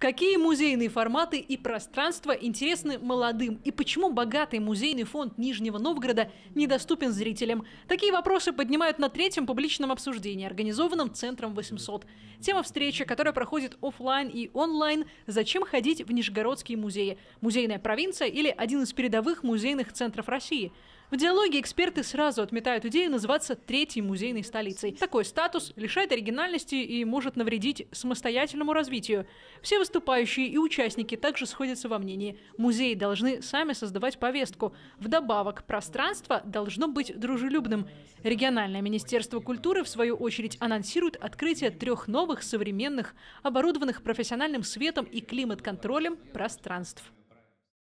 Какие музейные форматы и пространства интересны молодым? И почему богатый музейный фонд Нижнего Новгорода недоступен зрителям? Такие вопросы поднимают на третьем публичном обсуждении, организованном Центром 800. Тема встречи, которая проходит офлайн и онлайн «Зачем ходить в Нижегородские музеи? Музейная провинция или один из передовых музейных центров России?» В диалоге эксперты сразу отметают идею называться третьей музейной столицей. Такой статус лишает оригинальности и может навредить самостоятельному развитию. Все Выступающие и участники также сходятся во мнении. Музеи должны сами создавать повестку. Вдобавок, пространство должно быть дружелюбным. Региональное министерство культуры, в свою очередь, анонсирует открытие трех новых современных, оборудованных профессиональным светом и климат-контролем пространств.